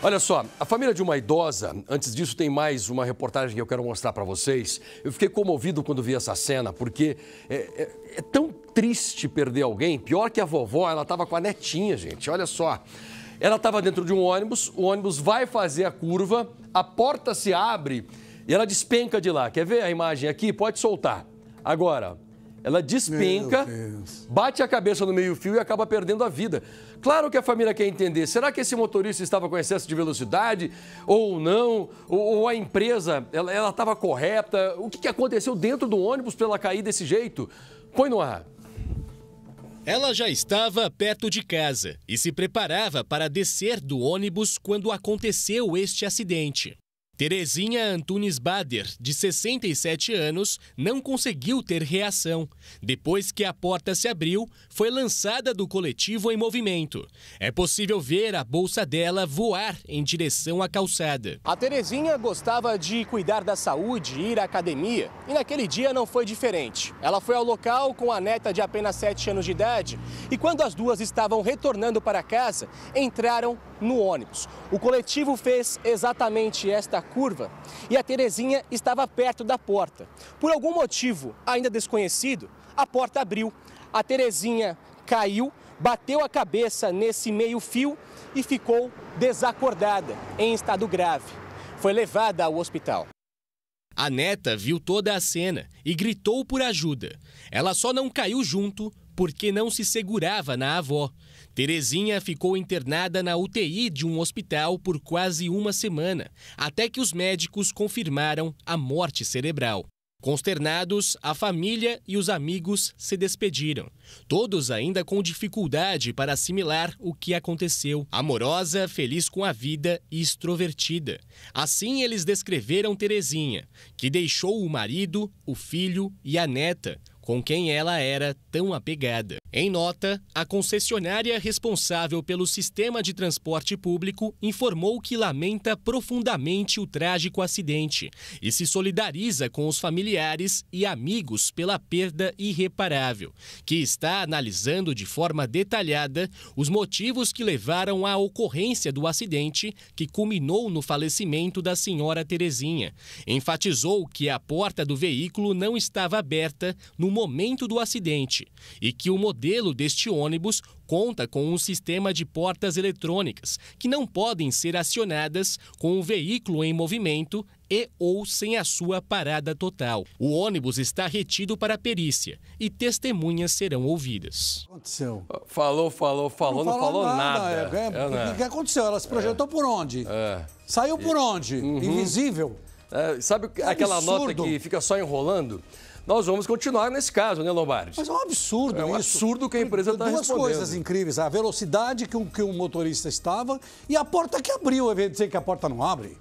Olha só, a família de uma idosa, antes disso tem mais uma reportagem que eu quero mostrar para vocês. Eu fiquei comovido quando vi essa cena, porque é, é, é tão triste perder alguém. Pior que a vovó, ela estava com a netinha, gente, olha só. Ela estava dentro de um ônibus, o ônibus vai fazer a curva, a porta se abre e ela despenca de lá. Quer ver a imagem aqui? Pode soltar. Agora, ela despenca, bate a cabeça no meio-fio e acaba perdendo a vida. Claro que a família quer entender: será que esse motorista estava com excesso de velocidade ou não? Ou, a empresa ela estava correta? O que, que aconteceu dentro do ônibus para ela cair desse jeito? Põe no ar. Ela já estava perto de casa e se preparava para descer do ônibus quando aconteceu este acidente. Terezinha Antunes Bader, de 67 anos, não conseguiu ter reação. Depois que a porta se abriu, foi lançada do coletivo em movimento. É possível ver a bolsa dela voar em direção à calçada. A Terezinha gostava de cuidar da saúde, ir à academia, e naquele dia não foi diferente. Ela foi ao local com a neta de apenas 7 anos de idade e, quando as duas estavam retornando para casa, entraram no ônibus. O coletivo fez exatamente esta curva e a Terezinha estava perto da porta. Por algum motivo ainda desconhecido, a porta abriu. A Terezinha caiu, bateu a cabeça nesse meio-fio e ficou desacordada, em estado grave. Foi levada ao hospital. A neta viu toda a cena e gritou por ajuda. Ela só não caiu junto porque não se segurava na avó. Terezinha ficou internada na UTI de um hospital por quase uma semana, até que os médicos confirmaram a morte cerebral. Consternados, a família e os amigos se despediram, todos ainda com dificuldade para assimilar o que aconteceu. Amorosa, feliz com a vida e extrovertida. Assim eles descreveram Terezinha, que deixou o marido, o filho e a neta, com quem ela era tão apegada. Em nota, a concessionária responsável pelo sistema de transporte público informou que lamenta profundamente o trágico acidente e se solidariza com os familiares e amigos pela perda irreparável, que está analisando de forma detalhada os motivos que levaram à ocorrência do acidente que culminou no falecimento da senhora Terezinha. Enfatizou que a porta do veículo não estava aberta no momento do acidente e que o modelo modelo deste ônibus conta com um sistema de portas eletrônicas que não podem ser acionadas com o veículo em movimento e ou sem a sua parada total. O ônibus está retido para perícia e testemunhas serão ouvidas. Aconteceu. Falou, falou, falou, não, não falou, falou nada. nada. É, é, é né? o que aconteceu? Ela se projetou é. por onde? É. Saiu por onde? Uhum. Invisível. É, sabe aquela Absurdo. nota que fica só enrolando? nós vamos continuar nesse caso, né, Lombardi? Mas é um absurdo É um isso. absurdo que a empresa está Duas coisas incríveis, a velocidade que o, que o motorista estava e a porta que abriu, de dizer que a porta não abre.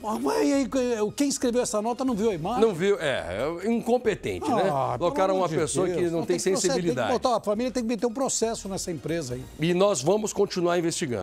Mas aí, eh, quem escreveu essa nota não viu a imagem? Não viu, é, é incompetente, né? Ah, Colocaram uma pessoa que não tem que sensibilidade. Tem que botar, a família tem que meter um processo nessa empresa aí. E nós vamos continuar investigando.